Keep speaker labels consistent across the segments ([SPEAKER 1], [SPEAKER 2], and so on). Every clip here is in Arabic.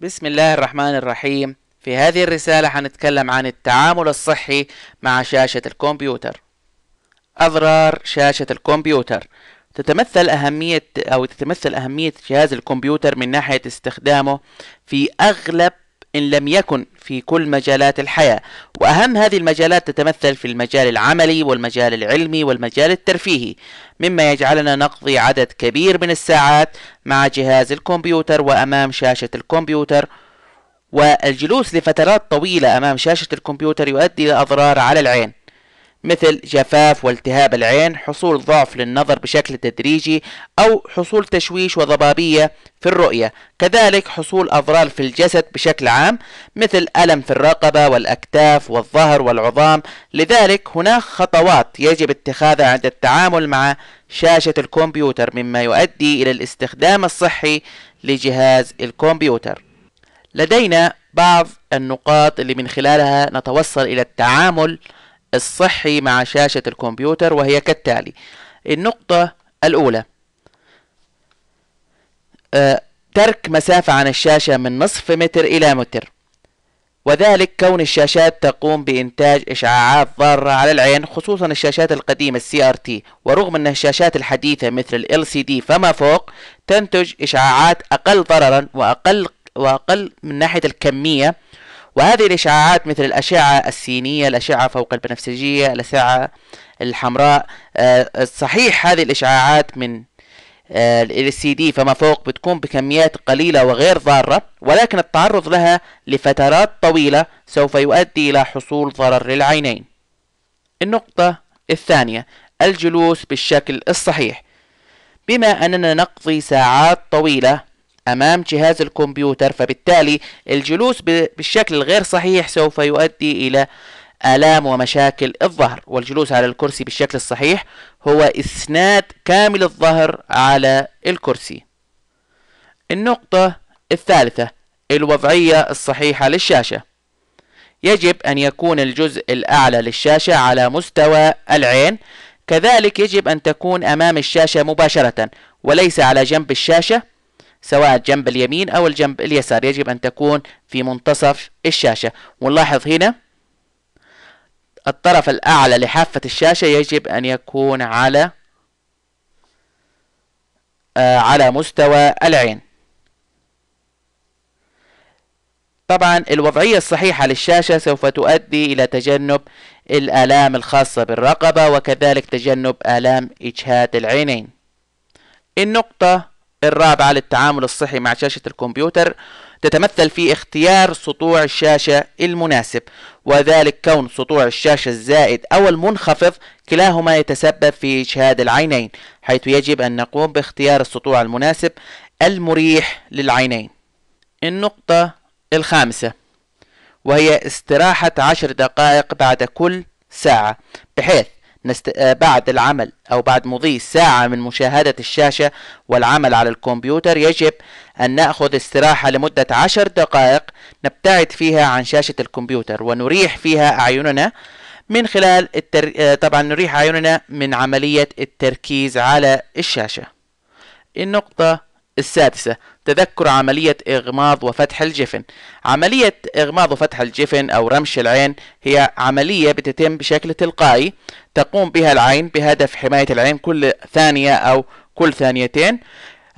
[SPEAKER 1] بسم الله الرحمن الرحيم في هذه الرسالة حنتكلم عن التعامل الصحي مع شاشة الكمبيوتر أضرار شاشة الكمبيوتر تتمثل أهمية أو تتمثل أهمية جهاز الكمبيوتر من ناحية استخدامه في أغلب إن لم يكن في كل مجالات الحياة وأهم هذه المجالات تتمثل في المجال العملي والمجال العلمي والمجال الترفيهي مما يجعلنا نقضي عدد كبير من الساعات مع جهاز الكمبيوتر وأمام شاشة الكمبيوتر والجلوس لفترات طويلة أمام شاشة الكمبيوتر يؤدي إلى أضرار على العين مثل جفاف والتهاب العين حصول ضعف للنظر بشكل تدريجي أو حصول تشويش وضبابية في الرؤية كذلك حصول أضرار في الجسد بشكل عام مثل ألم في الرقبة والأكتاف والظهر والعظام لذلك هناك خطوات يجب اتخاذها عند التعامل مع شاشة الكمبيوتر مما يؤدي إلى الاستخدام الصحي لجهاز الكمبيوتر لدينا بعض النقاط اللي من خلالها نتوصل إلى التعامل الصحي مع شاشة الكمبيوتر وهي كالتالي النقطة الأولى آه، ترك مسافة عن الشاشة من نصف متر إلى متر وذلك كون الشاشات تقوم بإنتاج إشعاعات ضارة على العين خصوصا الشاشات القديمة CRT ورغم أن الشاشات الحديثة مثل الـ LCD فما فوق تنتج إشعاعات أقل ضررا وأقل وأقل من ناحية الكمية وهذه الإشعاعات مثل الأشعة السينية الأشعة فوق البنفسجية الأشعة الحمراء آه، صحيح هذه الإشعاعات من آه، ال LCD فما فوق بتكون بكميات قليلة وغير ضارة ولكن التعرض لها لفترات طويلة سوف يؤدي إلى حصول ضرر للعينين النقطة الثانية الجلوس بالشكل الصحيح بما أننا نقضي ساعات طويلة أمام جهاز الكمبيوتر فبالتالي الجلوس بالشكل الغير صحيح سوف يؤدي إلى آلام ومشاكل الظهر والجلوس على الكرسي بالشكل الصحيح هو إسناد كامل الظهر على الكرسي النقطة الثالثة الوضعية الصحيحة للشاشة يجب أن يكون الجزء الأعلى للشاشة على مستوى العين كذلك يجب أن تكون أمام الشاشة مباشرة وليس على جنب الشاشة سواء الجنب اليمين أو الجنب اليسار يجب أن تكون في منتصف الشاشة ونلاحظ هنا الطرف الأعلى لحافة الشاشة يجب أن يكون على آه على مستوى العين طبعا الوضعية الصحيحة للشاشة سوف تؤدي إلى تجنب الآلام الخاصة بالرقبة وكذلك تجنب آلام إجهاد العينين النقطة الرابعة للتعامل الصحي مع شاشة الكمبيوتر تتمثل في اختيار سطوع الشاشة المناسب وذلك كون سطوع الشاشة الزائد أو المنخفض كلاهما يتسبب في إجهاد العينين حيث يجب أن نقوم باختيار السطوع المناسب المريح للعينين النقطة الخامسة وهي استراحة عشر دقائق بعد كل ساعة بحيث نست... آه، بعد العمل أو بعد مضي ساعة من مشاهدة الشاشة والعمل على الكمبيوتر يجب أن نأخذ استراحة لمدة عشر دقائق نبتعد فيها عن شاشة الكمبيوتر ونريح فيها أعيننا من خلال التر... آه، طبعا نريح أعيننا من عملية التركيز على الشاشة النقطة السادسة تذكر عملية إغماض وفتح الجفن عملية إغماض وفتح الجفن أو رمش العين هي عملية بتتم بشكل تلقائي تقوم بها العين بهدف حماية العين كل ثانية أو كل ثانيتين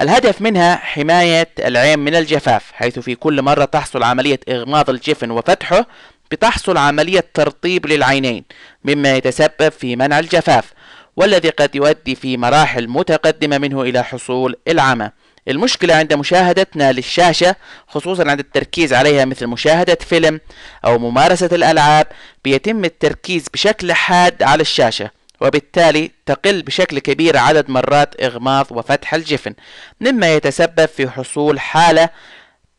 [SPEAKER 1] الهدف منها حماية العين من الجفاف حيث في كل مرة تحصل عملية إغماض الجفن وفتحه بتحصل عملية ترطيب للعينين مما يتسبب في منع الجفاف والذي قد يؤدي في مراحل متقدمة منه إلى حصول العمى المشكلة عند مشاهدتنا للشاشة خصوصا عند التركيز عليها مثل مشاهدة فيلم أو ممارسة الألعاب بيتم التركيز بشكل حاد على الشاشة وبالتالي تقل بشكل كبير عدد مرات إغماض وفتح الجفن مما يتسبب في حصول حالة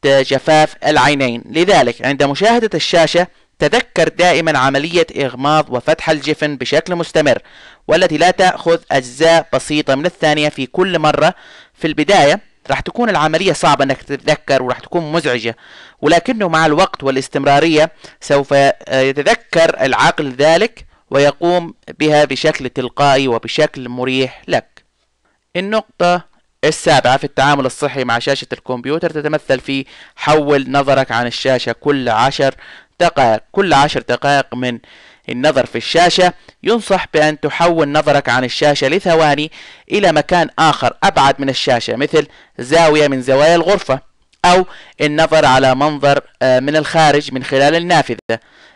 [SPEAKER 1] جفاف العينين لذلك عند مشاهدة الشاشة تذكر دائما عملية إغماض وفتح الجفن بشكل مستمر والتي لا تأخذ أجزاء بسيطة من الثانية في كل مرة في البداية راح تكون العملية صعبة انك تتذكر وراح تكون مزعجة ولكنه مع الوقت والاستمرارية سوف آه، يتذكر العقل ذلك ويقوم بها بشكل تلقائي وبشكل مريح لك النقطة السابعة في التعامل الصحي مع شاشة الكمبيوتر تتمثل في حول نظرك عن الشاشة كل عشر دقائق كل عشر دقائق من النظر في الشاشة ينصح بأن تحول نظرك عن الشاشة لثواني إلى مكان آخر أبعد من الشاشة مثل زاوية من زوايا الغرفة أو النظر على منظر آه، من الخارج من خلال النافذة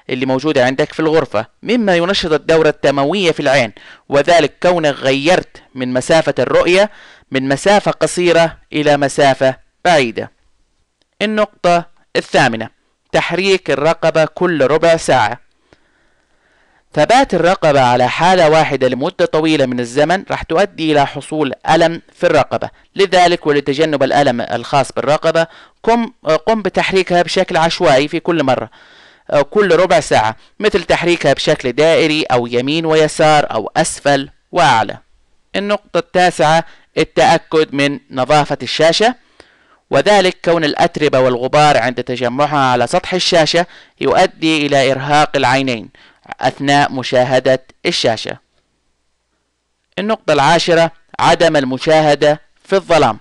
[SPEAKER 1] اللي موجودة عندك في الغرفة مما ينشط الدورة الدموية في العين وذلك كونك غيرت من مسافة الرؤية من مسافة قصيرة إلى مسافة بعيدة النقطة الثامنة تحريك الرقبة كل ربع ساعة ثبات الرقبة على حالة واحدة لمدة طويلة من الزمن راح تؤدي إلى حصول ألم في الرقبة لذلك ولتجنب الألم الخاص بالرقبة قم, قم بتحريكها بشكل عشوائي في كل مرة كل ربع ساعة مثل تحريكها بشكل دائري أو يمين ويسار أو أسفل وأعلى النقطة التاسعة التأكد من نظافة الشاشة وذلك كون الأتربة والغبار عند تجمعها على سطح الشاشة يؤدي إلى إرهاق العينين أثناء مشاهدة الشاشة النقطة العاشرة عدم المشاهدة في الظلام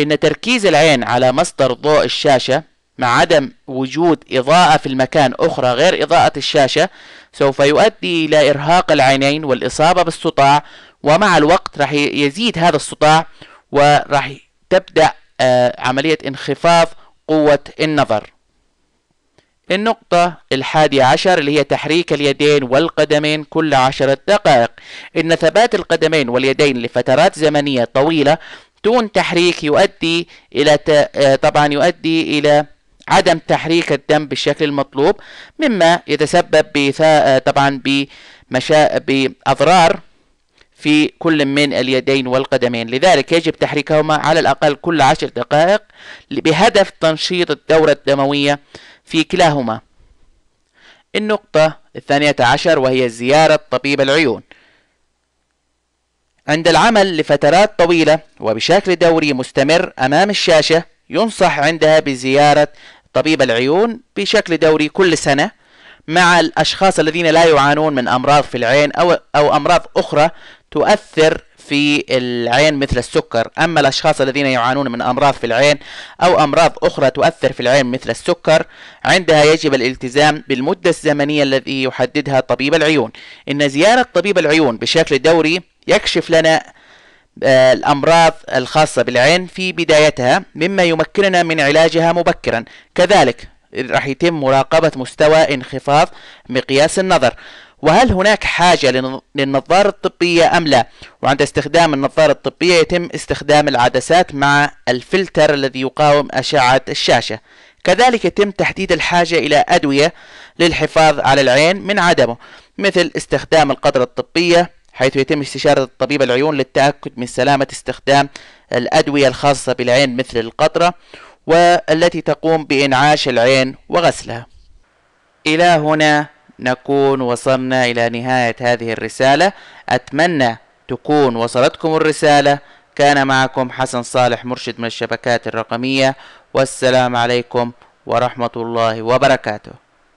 [SPEAKER 1] إن تركيز العين على مصدر ضوء الشاشة مع عدم وجود إضاءة في المكان أخرى غير إضاءة الشاشة سوف يؤدي إلى إرهاق العينين والإصابة بالصطاع ومع الوقت راح يزيد هذا الصطاع وراح تبدأ آه، عملية انخفاض قوة النظر النقطة الحادية عشر اللي هي تحريك اليدين والقدمين كل عشرة دقائق إن ثبات القدمين واليدين لفترات زمنية طويلة دون تحريك يؤدي إلى آه، طبعا يؤدي إلى عدم تحريك الدم بالشكل المطلوب مما يتسبب آه، طبعا بمشا... بأضرار في كل من اليدين والقدمين لذلك يجب تحريكهما على الأقل كل عشر دقائق بهدف تنشيط الدورة الدموية في كلاهما النقطة الثانية عشر وهي زيارة طبيب العيون عند العمل لفترات طويلة وبشكل دوري مستمر أمام الشاشة ينصح عندها بزيارة طبيب العيون بشكل دوري كل سنة مع الأشخاص الذين لا يعانون من أمراض في العين أو, أو أمراض أخرى تؤثر في العين مثل السكر أما الأشخاص الذين يعانون من أمراض في العين أو أمراض أخرى تؤثر في العين مثل السكر عندها يجب الالتزام بالمدة الزمنية التي يحددها طبيب العيون إن زيارة طبيب العيون بشكل دوري يكشف لنا آه، الأمراض الخاصة بالعين في بدايتها مما يمكننا من علاجها مبكرا كذلك راح يتم مراقبة مستوى انخفاض مقياس النظر وهل هناك حاجة للنظارة الطبية أم لا وعند استخدام النظارة الطبية يتم استخدام العدسات مع الفلتر الذي يقاوم أشعة الشاشة كذلك يتم تحديد الحاجة إلى أدوية للحفاظ على العين من عدمه مثل استخدام القدرة الطبية حيث يتم استشارة طبيب العيون للتأكد من سلامة استخدام الأدوية الخاصة بالعين مثل القطرة والتي تقوم بإنعاش العين وغسلها إلى هنا نكون وصلنا إلى نهاية هذه الرسالة أتمنى تكون وصلتكم الرسالة كان معكم حسن صالح مرشد من الشبكات الرقمية والسلام عليكم ورحمة الله وبركاته